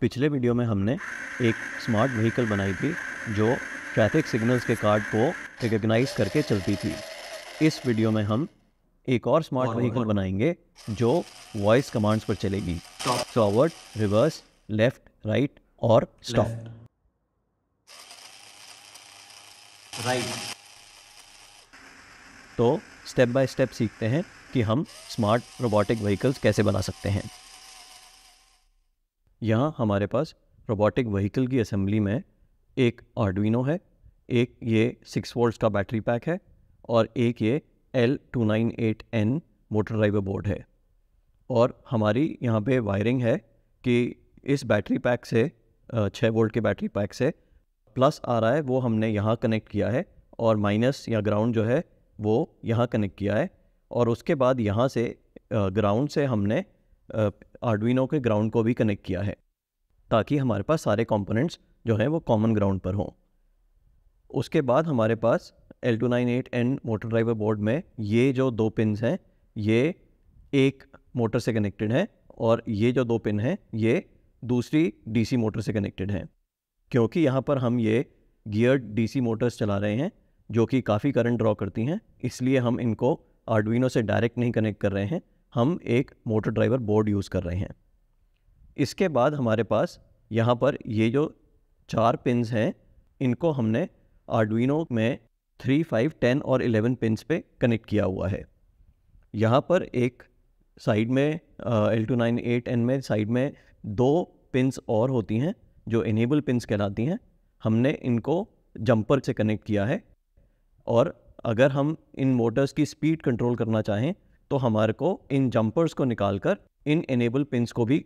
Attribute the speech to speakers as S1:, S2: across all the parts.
S1: पिछले वीडियो में हमने एक स्मार्ट व्हीकल बनाई थी जो ट्रैफिक सिग्नल्स के कार्ड को रिकग्नाइज करके चलती थी इस वीडियो में हम एक और स्मार्ट व्हीकल बनाएंगे जो वॉइस कमांड्स पर चलेगी फॉरवर्ड रिवर्स लेफ्ट राइट और स्टॉप राइट तो स्टेप बाय स्टेप सीखते हैं कि हम स्मार्ट रोबोटिक व्हीकल्स कैसे बना सकते हैं यहाँ हमारे पास रोबोटिक व्हीकल की असेंबली में एक आर्डविनो है एक ये सिक्स वोल्ट का बैटरी पैक है और एक ये L two nine eight N motor driver board है और हमारी यहाँ पे वायरिंग है कि इस बैटरी पैक से छः वोल्ट के बैटरी पैक से प्लस आ रहा है वो हमने यहाँ कनेक्ट किया है और माइनस या ग्राउंड जो है वो यहाँ कनेक्ट किया है और उसके बाद यहाँ से ग्राउंड से हमने आर्डविनो के ग्राउंड को भी कनेक्ट किया है ताकि हमारे पास सारे कॉम्पोनेंट्स जो हैं वो कॉमन ग्राउंड पर हों उसके बाद हमारे पास L two nine eight N motor driver board में ये जो दो पिन हैं ये एक मोटर से कनेक्टेड हैं और ये जो दो पिन हैं ये दूसरी डीसी मोटर से कनेक्टेड हैं क्योंकि यहाँ पर हम ये गियर डीसी मोटर्स चला रहे हैं जो कि काफ़ी करंट ड्रॉ करती हैं इसलिए हम इनको आर्डविनो से डायरेक्ट नहीं कनेक्ट कर रहे हैं हम एक मोटर ड्राइवर बोर्ड यूज़ कर रहे हैं इसके बाद हमारे पास यहाँ पर ये जो चार पिंस हैं इनको हमने आर्डविनो में थ्री फाइव टेन और एलेवन पिनस पे कनेक्ट किया हुआ है यहाँ पर एक साइड में L two nine eight N में साइड में दो पिनस और होती हैं जो इनेबल पिनस कहलाती हैं हमने इनको जंपर से कनेक्ट किया है और अगर हम इन मोटर्स की स्पीड कंट्रोल करना चाहें तो हमारे को इन जंपर्स को निकाल कर इन इनेबल पिंस को भी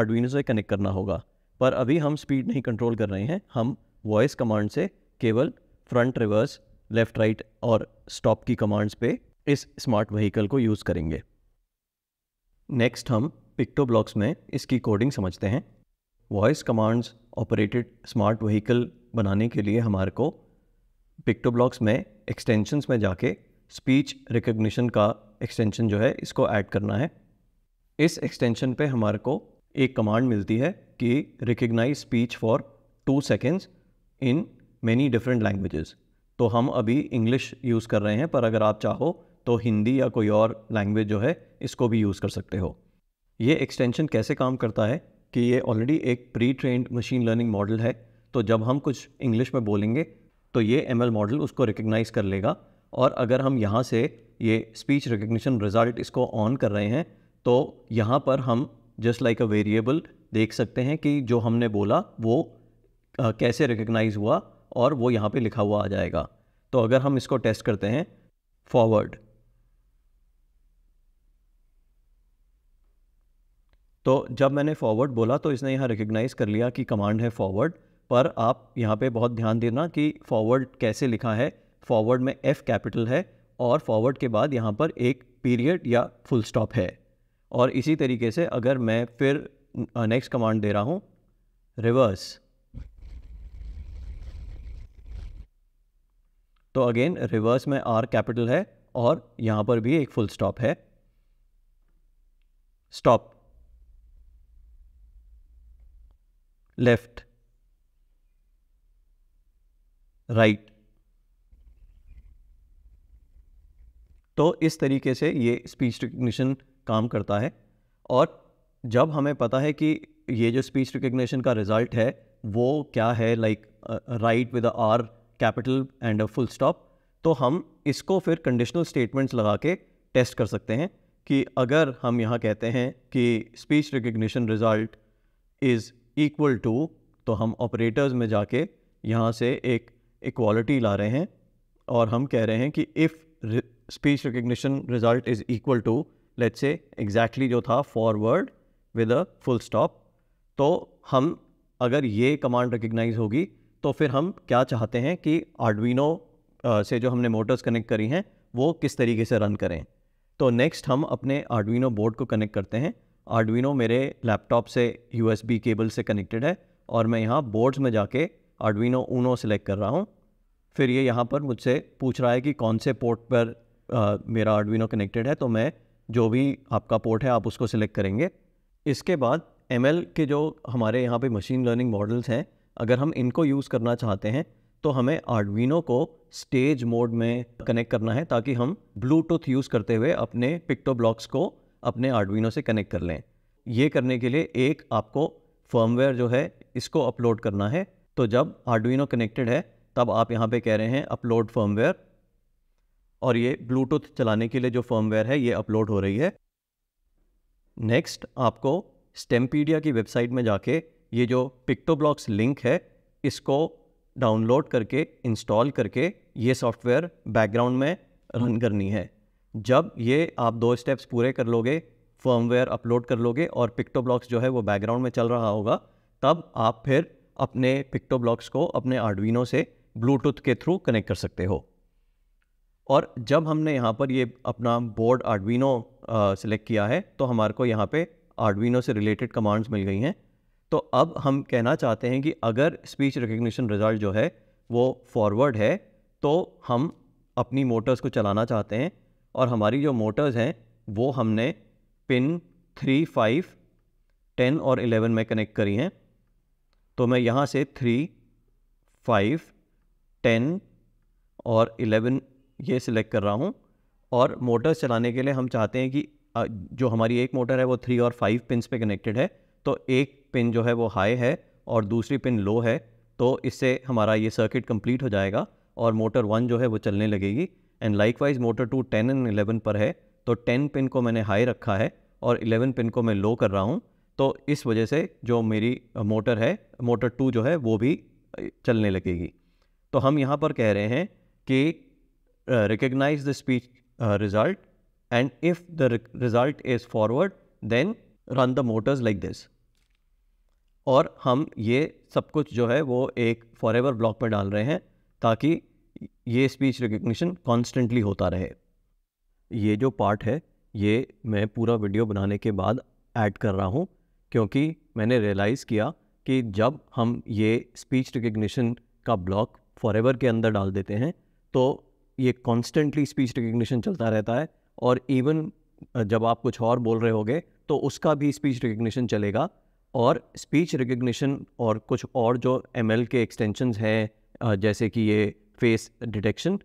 S1: आर्डविनो से कनेक्ट करना होगा पर अभी हम स्पीड नहीं कंट्रोल कर रहे हैं हम वॉइस कमांड से केवल फ्रंट रिवर्स लेफ़्ट राइट और स्टॉप की कमांड्स पे इस स्मार्ट व्हीकल को यूज़ करेंगे नेक्स्ट हम पिक्टो ब्लॉक्स में इसकी कोडिंग समझते हैं voice commands operated smart vehicle बनाने के लिए हमारे को पिक्टो ब्लॉक्स में एक्सटेंशंस में जाके स्पीच रिकग्निशन का एक्सटेंशन जो है इसको ऐड करना है इस एक्सटेंशन पे हमारे को एक कमांड मिलती है कि recognise speech for two seconds in many different languages तो हम अभी इंग्लिश यूज़ कर रहे हैं पर अगर आप चाहो तो हिंदी या कोई और लैंग्वेज जो है इसको भी यूज़ कर सकते हो ये एक्सटेंशन कैसे काम करता है कि ये ऑलरेडी एक pre trained machine learning model है तो जब हम कुछ इंग्लिश में बोलेंगे तो ये एम मॉडल उसको रिकग्नाइज कर लेगा और अगर हम यहाँ से ये स्पीच रिकग्निशन रिजल्ट इसको ऑन कर रहे हैं तो यहाँ पर हम जस्ट लाइक अ वेरिएबल देख सकते हैं कि जो हमने बोला वो आ, कैसे रिकग्नाइज हुआ और वो यहाँ पे लिखा हुआ आ जाएगा तो अगर हम इसको टेस्ट करते हैं फॉरवर्ड तो जब मैंने फॉरवर्ड बोला तो इसने यहाँ रिकग्नाइज़ कर लिया कि कमांड है फॉरवर्ड पर आप यहाँ पे बहुत ध्यान देना कि फॉरवर्ड कैसे लिखा है फॉरवर्ड में एफ़ कैपिटल है और फॉरवर्ड के बाद यहाँ पर एक पीरियड या फुल स्टॉप है और इसी तरीके से अगर मैं फिर नेक्स्ट कमांड दे रहा हूँ रिवर्स तो अगेन रिवर्स में आर कैपिटल है और यहाँ पर भी एक फुल स्टॉप है स्टॉप लेफ्ट राइट तो इस तरीके से ये स्पीच रिकग्निशन काम करता है और जब हमें पता है कि ये जो स्पीच रिकग्निशन का रिज़ल्ट है वो क्या है like right with R capital and a full stop तो हम इसको फिर कंडीशनल स्टेटमेंट्स लगा के टेस्ट कर सकते हैं कि अगर हम यहाँ कहते हैं कि speech recognition result is equal to तो हम ऑपरेटर्स में जाके यहाँ से एक इक्वालिटी ला रहे हैं और हम कह रहे हैं कि if speech speech result is equal to let's say exactly जो था forward with a full stop तो हम अगर ये कमांड रिकग्नाइज होगी तो फिर हम क्या चाहते हैं कि आर्डविनो से जो हमने मोटर्स कनेक्ट करी हैं वो किस तरीके से रन करें तो नेक्स्ट हम अपने आर्डविनो बोर्ड को कनेक्ट करते हैं आर्डविनो मेरे लैपटॉप से यूएसबी केबल से कनेक्टेड है और मैं यहाँ बोर्ड्स में जाके आर्डविनो ऊनो सेलेक्ट कर रहा हूँ फिर ये यहाँ पर मुझसे पूछ रहा है कि कौन से पोर्ट पर आ, मेरा आर्डविनो कनेक्टेड है तो मैं जो भी आपका पोर्ट है आप उसको सिलेक्ट करेंगे इसके बाद एम के जो हमारे यहाँ पे मशीन लर्निंग मॉडल्स हैं अगर हम इनको यूज़ करना चाहते हैं तो हमें आर्डविनो को स्टेज मोड में कनेक्ट करना है ताकि हम ब्लूटूथ यूज़ करते हुए अपने पिक्टो ब्लॉक्स को अपने आर्डविनो से कनेक्ट कर लें ये करने के लिए एक आपको फर्मवेयर जो है इसको अपलोड करना है तो जब आर्डविनो कनेक्टेड है तब आप यहाँ पे कह रहे हैं अपलोड फर्मवेयर और ये ब्लूटूथ चलाने के लिए जो फर्मवेयर है ये अपलोड हो रही है नेक्स्ट आपको स्टेम्पीडिया की वेबसाइट में जाके ये जो पिक्टोब्लॉक्स लिंक है इसको डाउनलोड करके इंस्टॉल करके ये सॉफ्टवेयर बैकग्राउंड में रन करनी है जब ये आप दो स्टेप्स पूरे कर लोगे फर्मवेयर अपलोड कर लोगे और पिक्टोब्लॉक्स जो है वो बैकग्राउंड में चल रहा होगा तब आप फिर अपने पिक्टोब्लॉक्स को अपने आर्डविनो से ब्लूटूथ के थ्रू कनेक्ट कर सकते हो और जब हमने यहाँ पर ये अपना बोर्ड आर्डवीनो सेलेक्ट किया है तो हमारे को यहाँ पे आर्डवीनो से रिलेटेड कमांड्स मिल गई हैं तो अब हम कहना चाहते हैं कि अगर स्पीच रिकग्निशन रिज़ल्ट जो है वो फॉरवर्ड है तो हम अपनी मोटर्स को चलाना चाहते हैं और हमारी जो मोटर्स हैं वो हमने पिन थ्री फाइव टेन और एलेवन में कनेक्ट करी हैं तो मैं यहाँ से थ्री फाइव टेन और इलेवन ये सिलेक्ट कर रहा हूँ और मोटर्स चलाने के लिए हम चाहते हैं कि जो हमारी एक मोटर है वो थ्री और फाइव पिन पे कनेक्टेड है तो एक पिन जो है वो हाई है और दूसरी पिन लो है तो इससे हमारा ये सर्किट कंप्लीट हो जाएगा और मोटर वन जो है वो चलने लगेगी and likewise motor two ten and eleven पर है तो टेन पिन को मैंने हाई रखा है और इलेवन पिन को मैं लो कर रहा हूँ तो इस वजह से जो मेरी मोटर है मोटर टू जो है वो भी चलने लगेगी तो हम यहाँ पर कह रहे हैं कि recognise the speech result and if the result is forward then run the motors like this और हम ये सब कुछ जो है वो एक फॉर एवर ब्लॉक पर डाल रहे हैं ताकि ये स्पीच रिकग्निशन कॉन्स्टेंटली होता रहे ये जो पार्ट है ये मैं पूरा वीडियो बनाने के बाद ऐड कर रहा हूँ क्योंकि मैंने रियलाइज़ किया कि जब हम ये स्पीच रिकग्निशन का ब्लॉक फॉर के अंदर डाल देते हैं तो ये कॉन्स्टेंटली स्पीच रिकग्निशन चलता रहता है और इवन जब आप कुछ और बोल रहे होगे तो उसका भी स्पीच रिकग्निशन चलेगा और स्पीच रिकग्निशन और कुछ और जो एम के एक्सटेंशन हैं जैसे कि ये फेस डिटेक्शन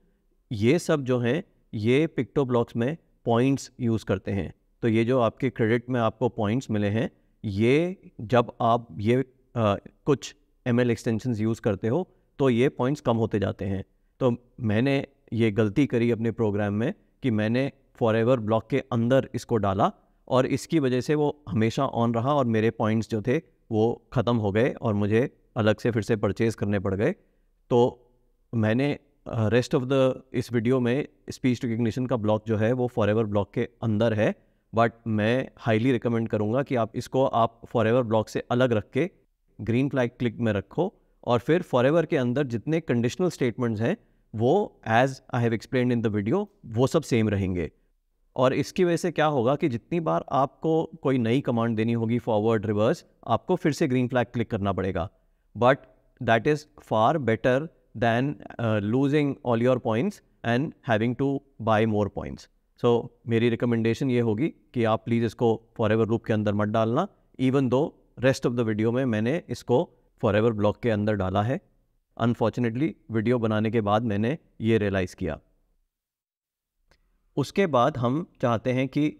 S1: ये सब जो हैं ये पिक्टो ब्लॉक्स में पॉइंट्स यूज़ करते हैं तो ये जो आपके क्रेडिट में आपको पॉइंट्स मिले हैं ये जब आप ये आ, कुछ एम एक्सटेंशन यूज़ करते हो तो ये पॉइंट्स कम होते जाते हैं तो मैंने ये गलती करी अपने प्रोग्राम में कि मैंने फॉर एवर ब्लॉक के अंदर इसको डाला और इसकी वजह से वो हमेशा ऑन रहा और मेरे पॉइंट्स जो थे वो ख़त्म हो गए और मुझे अलग से फिर से परचेज़ करने पड़ गए तो मैंने रेस्ट ऑफ द इस वीडियो में स्पीच रिकग्निशन का ब्लॉक जो है वो फॉर ब्लॉक के अंदर है बट मैं हाईली रिकमेंड करूँगा कि आप इसको आप फॉर ब्लॉक से अलग रख के ग्रीन फ्लैग क्लिक में रखो और फिर फॉरएवर के अंदर जितने कंडीशनल स्टेटमेंट्स हैं वो as I have explain in the video वो सब सेम रहेंगे और इसकी वजह से क्या होगा कि जितनी बार आपको कोई नई कमांड देनी होगी फॉरवर्ड रिवर्स आपको फिर से ग्रीन फ्लैग क्लिक करना पड़ेगा but that is far better than losing all your points and having to buy more points so मेरी रिकमेंडेशन ये होगी कि आप प्लीज़ इसको फॉर एवर के अंदर मत डालना even though rest of the video में मैंने इसको फॉरएवर ब्लॉक के अंदर डाला है अनफॉर्चुनेटली वीडियो बनाने के बाद मैंने ये रियलाइज़ किया उसके बाद हम चाहते हैं कि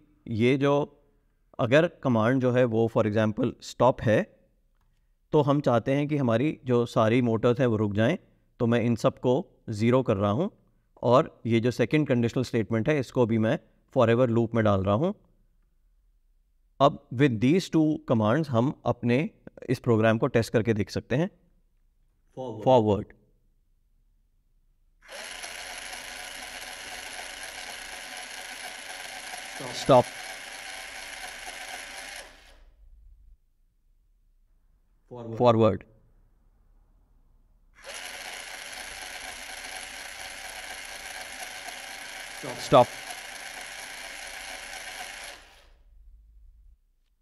S1: ये जो अगर कमांड जो है वो फॉर एग्ज़ाम्पल स्टॉप है तो हम चाहते हैं कि हमारी जो सारी मोटर्स हैं वो रुक जाएं तो मैं इन सब को ज़ीरो कर रहा हूँ और ये जो सेकंड कंडीशनल स्टेटमेंट है इसको भी मैं फॉर एवर लूप में डाल रहा हूँ अब विद दीज टू कमांड्स हम अपने इस प्रोग्राम को टेस्ट करके देख सकते हैं फॉरवर्ड स्टॉप फॉरवर्ड स्टॉप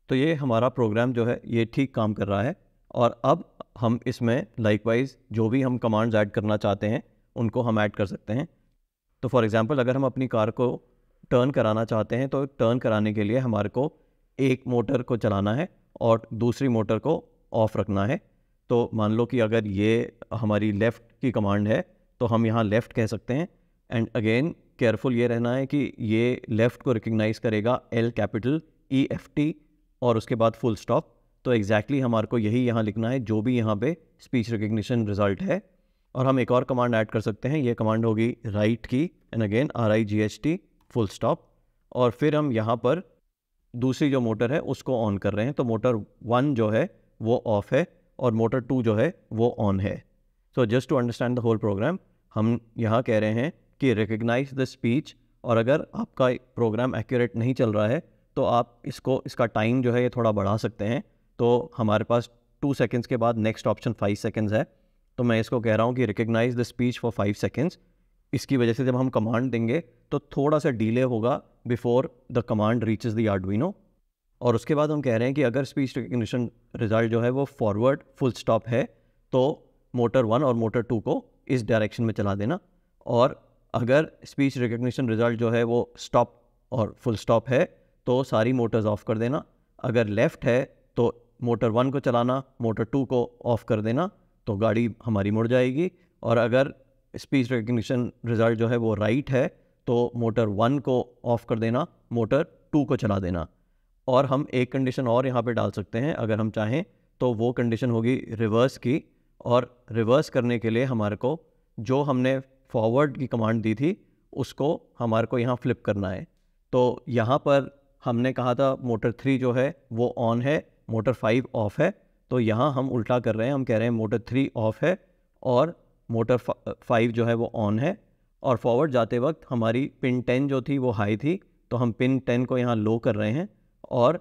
S1: तो ये हमारा प्रोग्राम जो है ये ठीक काम कर रहा है और अब हम इसमें लाइकवाइज जो भी हम कमांड्स ऐड करना चाहते हैं उनको हम ऐड कर सकते हैं तो फॉर एग्ज़ाम्पल अगर हम अपनी कार को टर्न कराना चाहते हैं तो टर्न कराने के लिए हमारे को एक मोटर को चलाना है और दूसरी मोटर को ऑफ़ रखना है तो मान लो कि अगर ये हमारी लेफ़्ट की कमांड है तो हम यहाँ लेफ़्ट कह सकते हैं एंड अगेन केयरफुल ये रहना है कि ये लेफ़्ट को रिकग्नाइज़ करेगा L capital E F T और उसके बाद फुल स्टॉप तो एग्जैक्टली exactly हमारे को यही यहाँ लिखना है जो भी यहाँ पे स्पीच रिकग्निशन रिजल्ट है और हम एक और कमांड ऐड कर सकते हैं ये कमांड होगी राइट की and again R I G H T full stop और फिर हम यहाँ पर दूसरी जो मोटर है उसको ऑन कर रहे हैं तो मोटर वन जो है वो ऑफ है और मोटर टू जो है वो ऑन है so just to understand the whole program हम यहाँ कह रहे हैं कि रिकग्नाइज द स्पीच और अगर आपका प्रोग्राम एक्यूरेट नहीं चल रहा है तो आप इसको इसका टाइम जो है ये थोड़ा बढ़ा सकते हैं तो हमारे पास टू सेकेंड्स के बाद नेक्स्ट ऑप्शन फाइव सेकेंड्स है तो मैं इसको कह रहा हूँ कि recognise the speech for five seconds इसकी वजह से जब हम कमांड देंगे तो थोड़ा सा डिले होगा before the command reaches the Arduino और उसके बाद हम कह रहे हैं कि अगर स्पीच रिकग्निशन रिजल्ट जो है वो फॉरवर्ड फुल स्टॉप है तो मोटर वन और मोटर टू को इस डायरेक्शन में चला देना और अगर स्पीच रिकग्निशन रिजल्ट जो है वो स्टॉप और फुल स्टॉप है तो सारी मोटर्स ऑफ़ कर देना अगर लेफ़्ट है तो मोटर वन को चलाना मोटर टू को ऑफ़ कर देना तो गाड़ी हमारी मुड़ जाएगी और अगर स्पीच रिकग्निशन रिज़ल्ट जो है वो राइट है तो मोटर वन को ऑफ़ कर देना मोटर टू को चला देना और हम एक कंडीशन और यहाँ पे डाल सकते हैं अगर हम चाहें तो वो कंडीशन होगी रिवर्स की और रिवर्स करने के लिए हमारे को जो हमने फॉरवर्ड की कमांड दी थी उसको हमारे को यहाँ फ्लिप करना है तो यहाँ पर हमने कहा था मोटर थ्री जो है वो ऑन है मोटर फाइव ऑफ है तो यहाँ हम उल्टा कर रहे हैं हम कह रहे हैं मोटर थ्री ऑफ है और मोटर फाइव जो है वो ऑन है और फॉरवर्ड जाते वक्त हमारी पिन टेन जो थी वो हाई थी तो हम पिन टेन को यहाँ लो कर रहे हैं और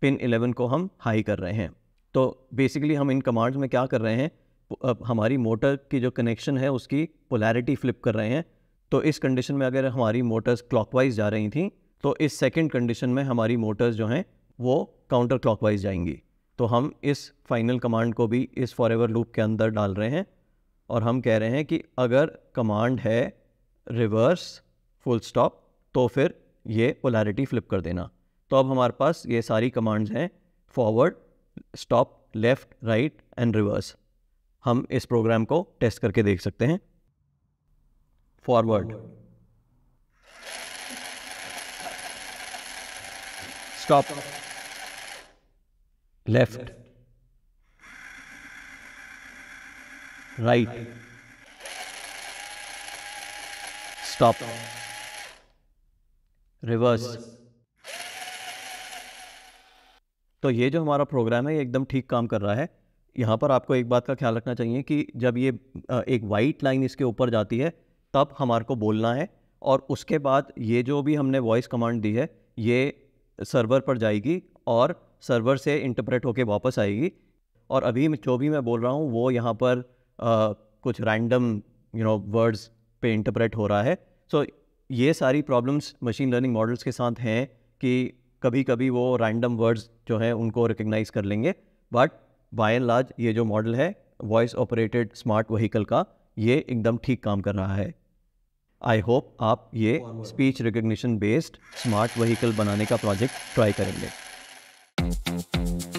S1: पिन एलेवन को हम हाई कर रहे हैं तो बेसिकली हम इन कमांड्स में क्या कर रहे हैं अब हमारी मोटर की जो कनेक्शन है उसकी पोलैरिटी फ्लिप कर रहे हैं तो इस कंडीशन में अगर हमारी मोटर्स क्लॉकवाइज जा रही थी तो इस सेकेंड कंडीशन में हमारी मोटर्स जो हैं वो काउंटर क्लॉकवाइज जाएंगी तो हम इस फाइनल कमांड को भी इस फॉर एवर लूप के अंदर डाल रहे हैं और हम कह रहे हैं कि अगर कमांड है रिवर्स फुल स्टॉप तो फिर ये पोलैरिटी फ्लिप कर देना तो अब हमारे पास ये सारी कमांड्स हैं forward stop left right and reverse हम इस प्रोग्राम को टेस्ट करके देख सकते हैं forward stop left right stop reverse तो ये जो हमारा प्रोग्राम है ये एकदम ठीक काम कर रहा है यहाँ पर आपको एक बात का ख्याल रखना चाहिए कि जब ये एक वाइट लाइन इसके ऊपर जाती है तब हमारे को बोलना है और उसके बाद ये जो भी हमने वॉइस कमांड दी है ये सर्वर पर जाएगी और सर्वर से इंटरप्रेट होके वापस आएगी और अभी जो भी मैं बोल रहा हूँ वो यहाँ पर आ, कुछ रैंडम यू नो वर्ड्स पे इंटरप्रेट हो रहा है सो so, ये सारी प्रॉब्लम्स मशीन लर्निंग मॉडल्स के साथ हैं कि कभी कभी वो रैंडम वर्ड्स जो हैं उनको रिकग्नाइज कर लेंगे बट बाय एंड लार्ज ये जो मॉडल है वॉइस ऑपरेटेड स्मार्ट वहीकल का ये एकदम ठीक काम कर रहा है आई होप आप ये speech recognition based smart vehicle बनाने का प्रोजेक्ट ट्राई करेंगे